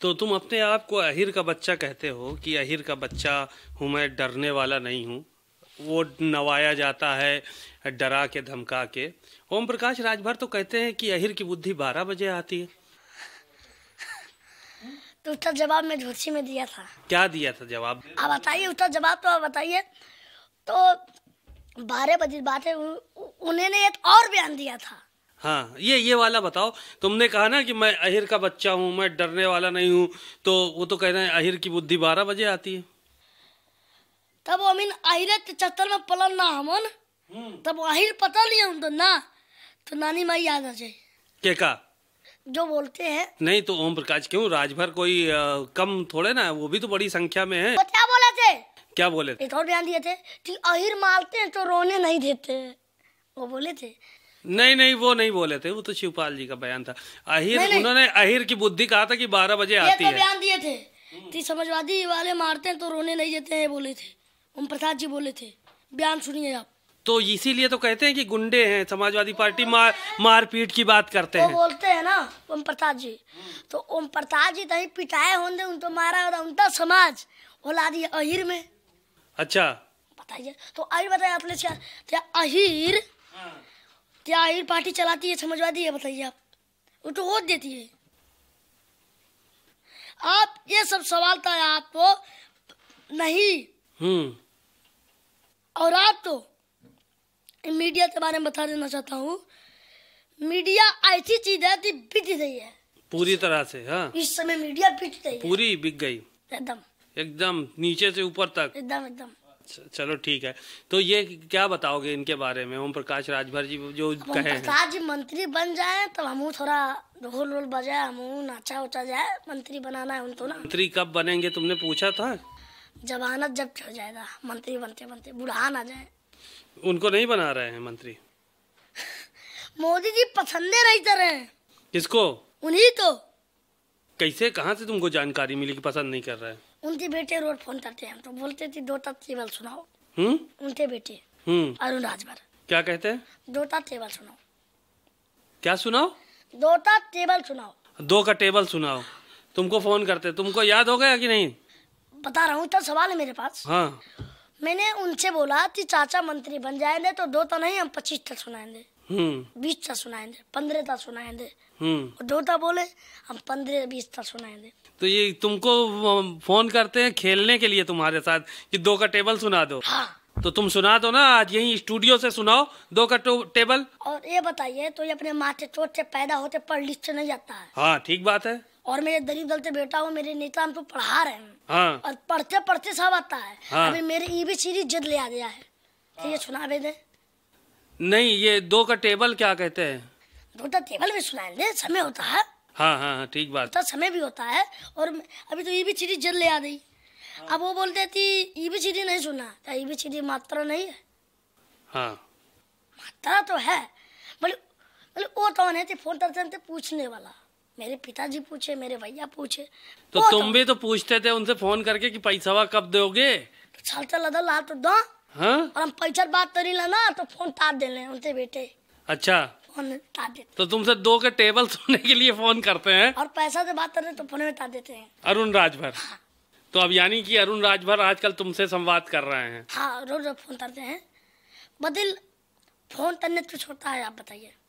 तो तुम अपने आप को अहिर का बच्चा कहते हो कि अहिर का बच्चा हूँ मैं डरने वाला नहीं हूँ वो नवाया जाता है डरा के धमका के ओम प्रकाश राजभर तो कहते हैं कि अहिर की बुद्धि बारह बजे आती है तो उसका जवाब मैं झोसी में दिया था क्या दिया था जवाब आप बताइए उसका जवाब तो आप बताइए तो बारह बजे बात है उन्होंने एक और बयान दिया था हाँ ये ये वाला बताओ तुमने कहा ना कि मैं अहिर का बच्चा हूँ मैं डरने वाला नहीं हूँ तो वो तो कह रहे हैं अहिर की बुद्धि बारह बजे आती है तब अमीन अहिर के चक्कर में पलन ना हमन हम्म। तब अहिर पता नहीं हम तो ना तो नानी माई याद आ जाए के का जो बोलते हैं नहीं तो ओम प्रकाश क्यों राजभर कोई आ, कम थोड़े ना वो भी तो बड़ी संख्या में है क्या बोले थे क्या बोले थे एक और ध्यान दिए थे कि अहिर मारते हैं तो रोने नहीं देते वो बोले थे नहीं नहीं वो नहीं बोले थे वो तो शिवपाल जी का बयान था अहिर उन्होंने अहिर की बुद्धि कहा था कि बारह बजे आती तो है बयान दिए थे कि समाजवादी वाले मारते हैं तो रोने नहीं देते हैं बोले थे ओम प्रसाद जी बोले थे बयान सुनिए आप तो इसीलिए तो कहते हैं कि गुंडे हैं समाजवादी पार्टी मार मारपीट की बात करते हैं बोलते हैं ना ओम प्रसाद जी तो ओम प्रसाद जी तभी पिटाए होंगे उन तो मारा होता उनका समाज ओला दिया अहिर में अच्छा बताइए तो अहिर बताया अपने तो अहिर हाँ। क्या आहिर पार्टी चलाती है समझवा दी है बताइए आप वो तो वोट देती है आप ये सब सवाल था आपको नहीं हम्म और आप तो मीडिया के बारे में बता देना चाहता हूँ मीडिया ऐसी चीज है कि बिक गई है पूरी तरह से हाँ इस समय मीडिया बिक गई पूरी बिक गई एकदम एकदम नीचे से ऊपर तक एकदम एकदम चलो ठीक है तो ये क्या बताओगे इनके बारे में ओम प्रकाश राजभर जी जो कहे प्रकाश जी मंत्री बन जाए तो हम थोड़ा ढोल वोल बजाए हम नाचा उचा जाए मंत्री बनाना है उनको तो ना मंत्री कब बनेंगे तुमने पूछा था जमानत जब हो जाएगा मंत्री बनते बनते बुढ़ान आ जाए उनको नहीं बना रहे हैं मंत्री मोदी जी पसंदे नहीं कर रहे हैं किसको उन्हीं तो कैसे कहाँ से तुमको जानकारी मिली कि पसंद नहीं कर रहे हैं उनके बेटे रोड फोन करते हैं तो बोलते थे दो तक सुनाओ हम्म? उनके बेटे हम्म। अरुण राजभर क्या कहते हैं दो टेबल सुनाओ क्या सुनाओ दो का टेबल सुनाओ दो का टेबल सुनाओ तुमको फोन करते तुमको याद हो गया कि नहीं बता रहा हूँ तो सवाल है मेरे पास हाँ मैंने उनसे बोला कि चाचा मंत्री बन जाएंगे तो दो तो नहीं हम पच्चीस तक सुनाएंगे बीस था थे पंद्रह था दो डोटा बोले हम पंद्रह बीस था थे तो ये तुमको फोन करते हैं खेलने के लिए तुम्हारे साथ कि दो का टेबल सुना दो हाँ। तो तुम सुना दो ना आज यही स्टूडियो से सुनाओ दो का टेबल और ये बताइए तो ये अपने माथे चोट से पैदा होते पढ़ लिख से नहीं जाता है हाँ ठीक बात है और मेरे गरीब दल से बेटा हूँ मेरे नेता हमको पढ़ा रहे हैं हाँ। और पढ़ते पढ़ते सब आता है हाँ। अभी मेरे ईवी सीरीज जिद ले आ गया है तो ये सुना दे नहीं ये दो का टेबल क्या कहते हैं दो का टेबल भी सुना समय होता है हाँ, हाँ हाँ ठीक बात तो समय भी होता है और अभी तो ये भी चीज जल ले आ गई हाँ। अब वो बोलते थी ये भी चीज नहीं सुना क्या ये भी चीज मात्रा नहीं है हाँ मात्रा तो है बोले बोले वो तो नहीं थे फोन करते तो पूछने वाला मेरे पिताजी पूछे मेरे भैया पूछे तो तुम तो, भी तो पूछते थे उनसे फोन करके कि पैसा कब दोगे तो छल चल ला तो दो हाँ? और हम पैसा बात करी ला ना तो फोन तार ले उनसे बेटे अच्छा फोन तार देते तो तुमसे दो के टेबल सुनने के लिए फोन करते हैं और पैसा से बात करते तो फोन में तार देते हैं अरुण राजभर हाँ। तो अब यानी कि अरुण राजभर आजकल तुमसे संवाद कर रहे हैं हाँ रोज रोज फोन करते हैं बदल फोन करने कुछ है आप बताइए